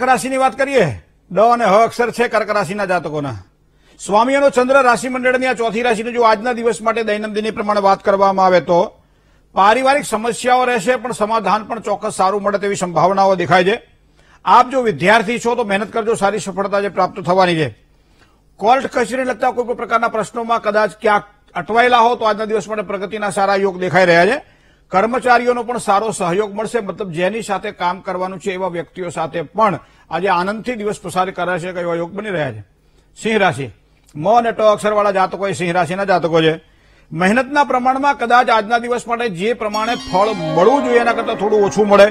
કર્ક રાશિની વાત કરીએ ડ અને હ અક્ષર છે કર્ક રાશિના જાતકોના સ્વામીઓનો ચંદ્ર રાશિ મંડળની આ ચોથી રાશિની જો આજના દિવસ માટે દૈનંદિની પ્રમાણે વાત કરવામાં આવે તો પારિવારિક સમસ્યાઓ રહેશે પણ સમાધાન પણ ચોક્કસ સારું મળે તેવી સંભાવનાઓ દેખાય છે આપ જો વિદ્યાર્થી છો તો મહેનત કરજો સારી સફળતા જે પ્રાપ્ત થવાની છે કોર્ટ કચેરી લગતા કોઈ પ્રકારના પ્રશ્નોમાં કદાચ ક્યાંક અટવાયેલા હો તો આજના દિવસ માટે પ્રગતિના સારા યોગ દેખાઈ રહ્યા છે કર્મચારીઓનો પણ સારો સહયોગ મળશે મતલબ જેની સાથે કામ કરવાનું છે એવા વ્યક્તિઓ સાથે પણ આજે આનંદથી દિવસ પસાર કરે છે એવા યોગ બની રહ્યા છે સિંહ રાશિ મ અને ટ અક્ષરવાળા જાતકો એ સિંહ રાશિના જાતકો છે મહેનતના પ્રમાણમાં કદાચ આજના દિવસ માટે જે પ્રમાણે ફળ મળવું જોઈએ એના કરતાં થોડું ઓછું મળે